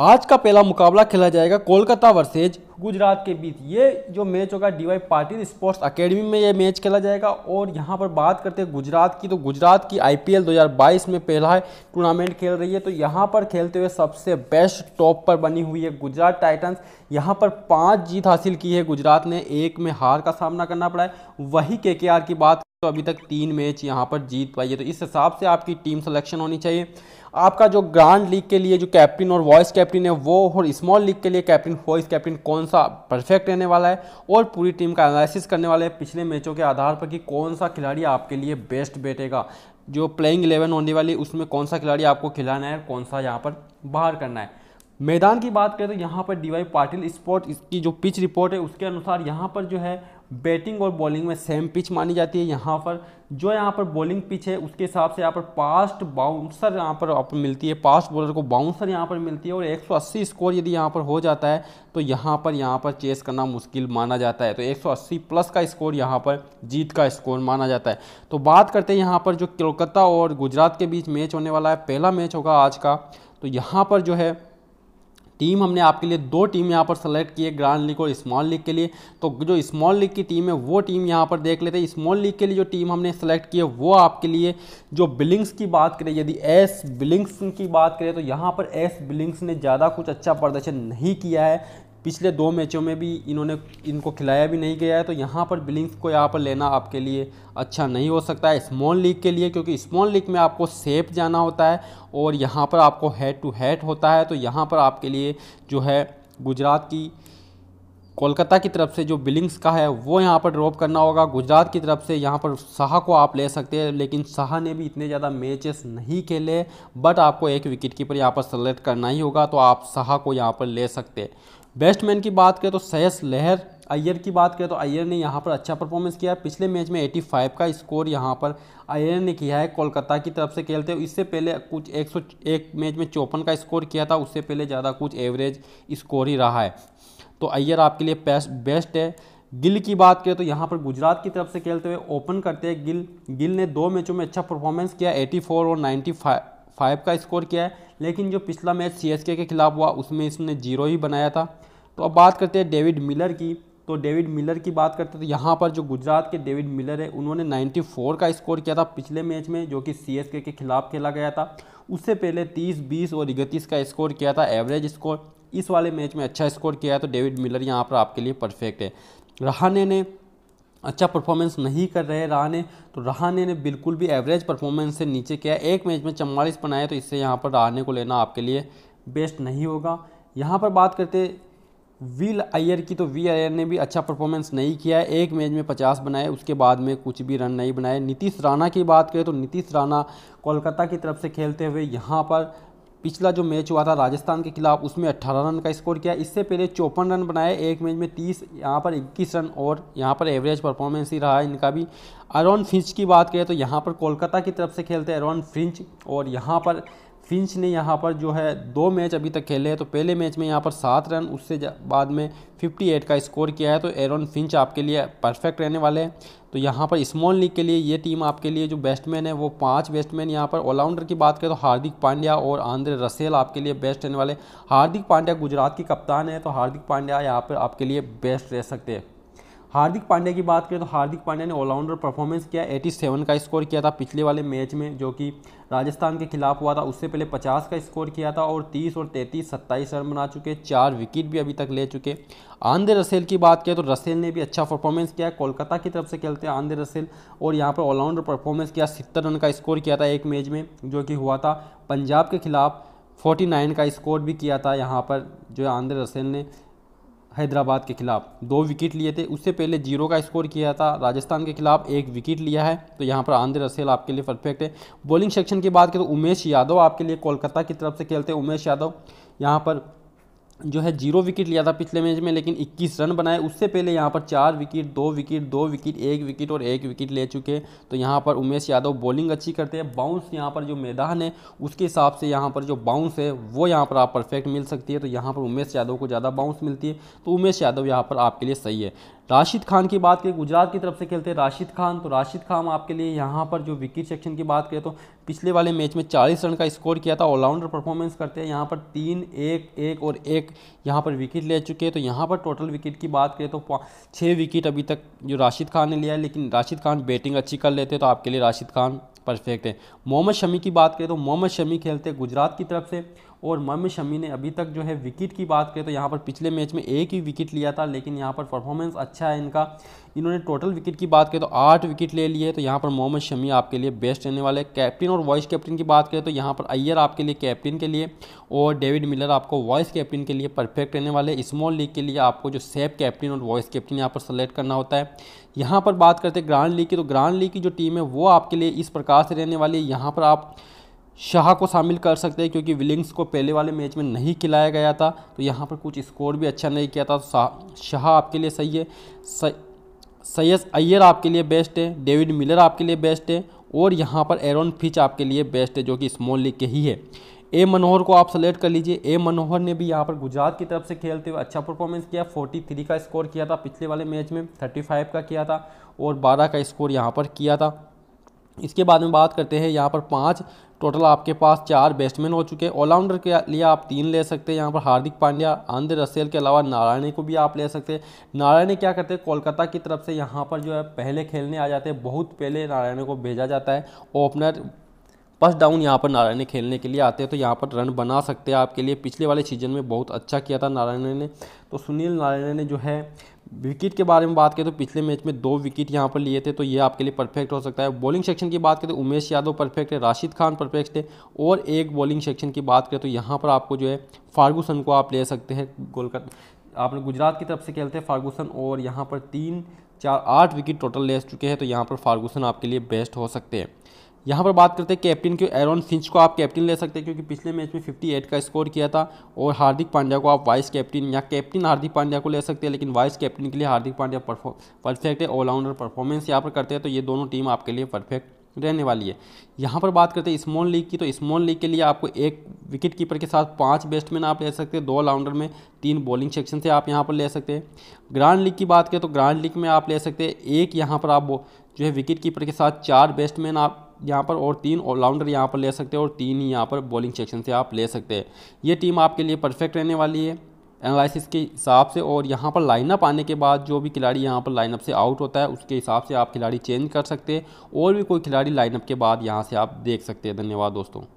आज का पहला मुकाबला खेला जाएगा कोलकाता वर्सेज गुजरात के बीच ये जो मैच होगा डीवाई पाटिल स्पोर्ट्स एकेडमी में ये मैच खेला जाएगा और यहाँ पर बात करते हैं गुजरात की तो गुजरात की आईपीएल 2022 में पहला टूर्नामेंट खेल रही है तो यहाँ पर खेलते हुए सबसे बेस्ट टॉप पर बनी हुई है गुजरात टाइटन्स यहाँ पर पाँच जीत हासिल की है गुजरात ने एक में हार का सामना करना पड़ा है वही के की बात तो अभी तक तीन मैच यहाँ पर जीत पाई है तो इस हिसाब से आपकी टीम सिलेक्शन होनी चाहिए आपका जो ग्रांड लीग के लिए जो कैप्टन और वॉइस कैप्टन है वो और स्मॉल लीग के लिए कैप्टन वॉइस कैप्टन कौन सा परफेक्ट रहने वाला है और पूरी टीम का एनालिसिस करने वाला है पिछले मैचों के आधार पर कि कौन सा खिलाड़ी आपके लिए बेस्ट बैठेगा जो प्लेइंग इलेवन होने वाली उसमें कौन सा खिलाड़ी आपको खिलाना है कौन सा यहाँ पर बाहर करना है मैदान की बात करें तो यहाँ पर डीवाई पाटिल स्पोर्ट इसकी जो पिच रिपोर्ट है उसके अनुसार यहाँ पर जो है बैटिंग और बॉलिंग में सेम पिच मानी जाती है यहाँ पर जो यहाँ पर बॉलिंग पिच है उसके हिसाब से यहाँ पर पास्ट बाउंसर यहाँ पर आप मिलती है पास्ट बॉलर को बाउंसर यहाँ पर मिलती है और 180 स्कोर यदि यहाँ पर हो जाता है तो यहाँ पर यहाँ पर चेस करना मुश्किल माना जाता है तो 180 प्लस का स्कोर यहाँ पर जीत का स्कोर माना जाता है तो बात करते हैं यहाँ पर जो कोलकाता और गुजरात के बीच मैच होने वाला है पहला मैच होगा आज का तो यहाँ पर जो है टीम हमने आपके लिए दो टीम यहाँ पर सेलेक्ट की है ग्रांड लीग और स्मॉल लीग के लिए तो जो स्मॉल लीग की टीम है वो टीम यहाँ पर देख लेते हैं स्मॉल लीग के लिए जो टीम हमने सेलेक्ट की है वो आपके लिए जो बिलिंग्स की बात करें यदि एस बिलिंग्स की बात करें तो यहाँ पर एस बिलिंग्स ने ज़्यादा कुछ अच्छा प्रदर्शन नहीं किया है पिछले दो मैचों में भी इन्होंने इनको खिलाया भी नहीं गया है तो यहाँ पर बिलिंग्स को यहाँ पर लेना आपके लिए अच्छा नहीं हो सकता है स्मॉल लीग के लिए क्योंकि स्मॉल लीग में आपको सेफ जाना होता है और यहाँ पर आपको हेड टू हेड होता है तो यहाँ पर आपके लिए जो है गुजरात की कोलकाता की तरफ से जो बिलिंग्स का है वो यहाँ पर ड्रॉप करना होगा गुजरात की तरफ से यहाँ पर शाह को आप ले सकते हैं लेकिन शाह ने भी इतने ज़्यादा मैचेस नहीं खेले बट आपको एक विकेट कीपर यहाँ पर सेलेक्ट करना ही होगा तो आप शाह को यहाँ पर ले सकते हैं बैट्समैन की बात करें तो सहस लहर अय्यर की बात करें तो अय्यर ने यहाँ पर अच्छा परफॉर्मेंस किया है पिछले मैच में 85 का स्कोर यहाँ पर अय्यर ने किया है कोलकाता की तरफ से खेलते हुए इससे पहले कुछ 101 एक मैच में चौपन का स्कोर किया था उससे पहले ज़्यादा कुछ एवरेज स्कोर ही रहा है तो अय्यर आपके लिए बेस्ट बेस्ट है गिल की बात करें तो यहाँ पर गुजरात की तरफ से खेलते हुए ओपन करते हैं गिल गिल ने दो मैचों में अच्छा परफॉर्मेंस किया एटी और नाइन्टी फाइव का स्कोर किया है लेकिन जो पिछला मैच सी के खिलाफ हुआ उसमें इसने जीरो ही बनाया था तो अब बात करते हैं डेविड मिलर की तो डेविड मिलर की बात करते हैं तो यहाँ पर जो गुजरात के डेविड मिलर है उन्होंने 94 का स्कोर किया था पिछले मैच में जो कि सी के खिलाफ खेला गया था उससे पहले 30 20 और इकतीस का स्कोर किया था एवरेज स्कोर इस वाले मैच में अच्छा स्कोर किया है तो डेविड मिलर यहाँ पर आपके लिए परफेक्ट है रहाने ने अच्छा परफॉर्मेंस नहीं कर रहे रहाने तो रहाने ने बिल्कुल भी एवरेज परफॉर्मेंस से नीचे किया एक मैच में चवालीस बनाया तो इससे यहाँ पर रहाने को लेना आपके लिए बेस्ट नहीं होगा यहाँ पर बात करते वील अयर की तो वी अयर ने भी अच्छा परफॉर्मेंस नहीं किया है एक मैच में 50 बनाए उसके बाद में कुछ भी रन नहीं बनाए नीतीश राणा की बात करें तो नीतीश राणा कोलकाता की तरफ से खेलते हुए यहाँ पर पिछला जो मैच हुआ था राजस्थान के खिलाफ उसमें 18 रन का स्कोर किया इससे पहले चौपन रन बनाए एक मैच में 30 यहाँ पर 21 रन और यहाँ पर एवरेज परफॉर्मेंस ही रहा है इनका भी अरॉन फिंच की बात करें तो यहाँ पर कोलकाता की तरफ से खेलते हैं अरॉन फिंच और यहाँ पर फिंच ने यहाँ पर जो है दो मैच अभी तक खेले हैं तो पहले मैच में यहाँ पर सात रन उससे बाद में 58 का स्कोर किया है तो एरन फिंच आपके लिए परफेक्ट रहने वाले हैं तो यहाँ पर स्मॉल लीग के लिए ये टीम आपके लिए जो बैट्समैन है वो पांच बैट्समैन यहाँ पर ऑलराउंडर की बात करें तो हार्दिक पांड्या और आंध्रे रसेल आपके लिए बेस्ट रहने वाले हार्दिक पांड्या गुजरात की कप्तान है तो हार्दिक पांड्या यहाँ पर आपके लिए बेस्ट रह सकते हैं हार्दिक पांड्या की बात करें तो हार्दिक पांड्या ने ऑलराउंडर परफॉर्मेंस किया 87 का स्कोर किया था पिछले वाले मैच में जो कि राजस्थान के खिलाफ हुआ था उससे पहले 50 का स्कोर किया था और 30 और 33 सत्ताईस रन बना चुके चार विकेट भी अभी तक ले चुके आंधे रसेल की बात करें तो रसेल ने भी अच्छा परफॉर्मेंस किया कोलकाता की तरफ से खेलते हैं आंधे रसेल और यहाँ पर ऑलराउंडर परफॉर्मेंस किया सत्तर रन का स्कोर किया था एक मैच में जो कि हुआ था पंजाब के खिलाफ 49 का स्कोर भी किया था यहाँ पर जो आंध्र रसेल ने हैदराबाद के खिलाफ दो विकेट लिए थे उससे पहले जीरो का स्कोर किया था राजस्थान के खिलाफ एक विकेट लिया है तो यहाँ पर आंध्र रसेल आपके लिए परफेक्ट है बॉलिंग सेक्शन की बात करें तो उमेश यादव आपके लिए कोलकाता की तरफ से खेलते हैं उमेश यादव यहाँ पर जो है जीरो विकेट लिया था पिछले मैच में लेकिन 21 रन बनाए उससे पहले यहाँ पर चार विकेट दो विकेट दो विकेट एक विकेट और एक विकेट ले चुके हैं तो यहाँ पर उमेश यादव बॉलिंग अच्छी करते हैं बाउंस यहाँ पर जो मैदान है उसके हिसाब से यहाँ पर जो बाउंस है वो यहाँ पर आप परफेक्ट मिल सकती है तो यहाँ पर उमेश यादव को ज़्यादा बाउंस मिलती है तो उमेश यादव यहाँ पर आपके लिए सही है राशिद खान की बात करें गुजरात की तरफ से खेलते हैं राशिद खान तो राशिद खान आपके लिए यहाँ पर जो विकेट सेक्शन की बात करें तो पिछले वाले मैच में 40 रन का स्कोर किया था ऑलराउंडर परफॉर्मेंस करते हैं यहाँ पर तीन एक एक और एक यहाँ पर विकेट ले चुके हैं तो यहाँ पर टोटल विकेट की बात करें तो छः विकेट अभी तक जो राशिद खान ने लिया है लेकिन राशिद खान बैटिंग अच्छी कर लेते हैं तो आपके लिए राशिद खान परफेक्ट है मोहम्मद शमी की बात करें तो मोहम्मद शमी खेलते गुजरात की तरफ से और मोहम्मद शमी ने अभी तक जो है विकेट की बात करें तो यहाँ पर पिछले मैच में एक ही विकेट लिया था लेकिन यहाँ पर परफॉर्मेंस अच्छा है इनका इन्होंने टोटल विकेट की बात करें तो आठ विकेट ले लिए तो यहाँ पर मोहम्मद शमी आपके लिए बेस्ट रहने वाले कैप्टन और वाइस कैप्टन की बात करें तो यहाँ पर अय्यर आपके लिए कैप्टन के लिए और डेविड मिलर आपको वाइस कैप्टन के लिए परफेक्ट रहने वाले स्मॉल लीग के लिए आपको जो सेफ कैप्टन और वाइस कैप्टन यहाँ पर सेलेक्ट करना होता है यहाँ पर बात करते हैं ग्रांड लीग की तो ग्रांड लीग की जो टीम है वो आपके लिए इस प्रकार से रहने वाली है यहाँ पर आप शाह को शामिल कर सकते हैं क्योंकि विलिंग्स को पहले वाले मैच में नहीं खिलाया गया था तो यहाँ पर कुछ स्कोर भी अच्छा नहीं किया था तो शाह आपके लिए सही है सैयद अय्यर आपके लिए बेस्ट है डेविड मिलर आपके लिए बेस्ट है और यहाँ पर एरोन फिच आपके लिए बेस्ट है जो कि स्मॉल लीग के ही है ए मनोहर को आप सेलेक्ट कर लीजिए ए मनोहर ने भी यहाँ पर गुजरात की तरफ से खेलते हुए अच्छा परफॉर्मेंस किया 43 का स्कोर किया था पिछले वाले मैच में 35 का किया था और 12 का स्कोर यहाँ पर किया था इसके बाद में बात करते हैं यहाँ पर पाँच टोटल आपके पास चार बैट्समैन हो चुके हैं ऑलराउंडर के लिए आप तीन ले सकते हैं यहाँ पर हार्दिक पांड्या आंध्र रसेल के अलावा नारायण को भी आप ले सकते हैं नारायणी क्या करते हैं कोलकाता की तरफ से यहाँ पर जो है पहले खेलने आ जाते हैं बहुत पहले नारायण को भेजा जाता है ओपनर फर्स्ट डाउन यहाँ पर नारायण खेलने के लिए आते हैं तो यहाँ पर रन बना सकते हैं आपके लिए पिछले वाले सीजन में बहुत अच्छा किया था नारायण ने तो सुनील नारायण ने जो है विकेट के बारे में बात करें तो पिछले मैच में दो विकेट यहाँ पर लिए थे तो ये आपके लिए परफेक्ट हो सकता है बॉलिंग सेक्शन की बात करें तो उमेश यादव परफेक्ट है राशिद खान परफेक्ट है और एक बॉलिंग सेक्शन की बात करें तो यहाँ पर आपको जो है फार्गूसन को आप ले सकते हैं कोलकाता आपने गुजरात की तरफ से खेलते हैं फार्गूसन और यहाँ पर तीन चार आठ विकेट टोटल ले चुके हैं तो यहाँ पर फार्गूसन आपके लिए बेस्ट हो सकते हैं यहाँ पर बात करते हैं कैप्टन की एरोन सिंच को आप कैप्टन ले सकते हैं क्योंकि पिछले मैच में 58 का स्कोर किया था और हार्दिक पांड्या को आप वाइस कैप्टन या कैप्टन हार्दिक पांड्या को ले सकते हैं लेकिन वाइस कैप्टन के लिए हार्दिक पांड्या परफेक्ट है ऑलराउंडर परफॉर्मेंस यहाँ पर करते हैं तो ये दोनों टीम आपके लिए परफेक्ट रहने वाली है यहाँ पर बात करते हैं स्मॉल लीग की तो स्मॉल लीग के लिए आपको एक विकेट कीपर के साथ पांच बैट्समैन आप ले सकते हैं दो ऑलराउंडर में तीन बॉलिंग सेक्शन से आप यहाँ पर ले सकते हैं ग्रांड लीग की बात करें तो ग्रांड लीग में आप ले सकते हैं एक यहाँ पर आप जो है विकेट कीपर के साथ चार बैट्समैन आप यहाँ पर और तीन ऑलराउंडर यहाँ पर ले सकते हैं और तीन ही यहाँ पर बॉलिंग सेक्शन से आप ले सकते हैं ये टीम आपके लिए परफेक्ट रहने वाली है एनालिसिस के हिसाब से और यहाँ पर लाइनअप आने के बाद जो भी खिलाड़ी यहाँ पर लाइनअप से आउट होता है उसके हिसाब से आप खिलाड़ी चेंज कर सकते हैं और भी कोई खिलाड़ी लाइनअप के बाद यहाँ से आप देख सकते हैं धन्यवाद दोस्तों